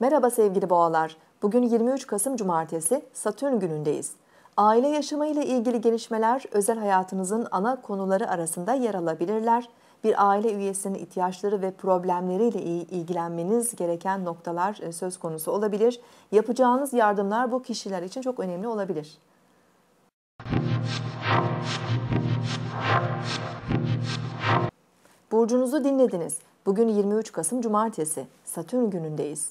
Merhaba sevgili boğalar. Bugün 23 Kasım Cumartesi Satürn günündeyiz. Aile yaşamıyla ilgili gelişmeler özel hayatınızın ana konuları arasında yer alabilirler. Bir aile üyesinin ihtiyaçları ve problemleriyle ilgilenmeniz gereken noktalar e, söz konusu olabilir. Yapacağınız yardımlar bu kişiler için çok önemli olabilir. Burcunuzu dinlediniz. Bugün 23 Kasım Cumartesi, Satürn günündeyiz.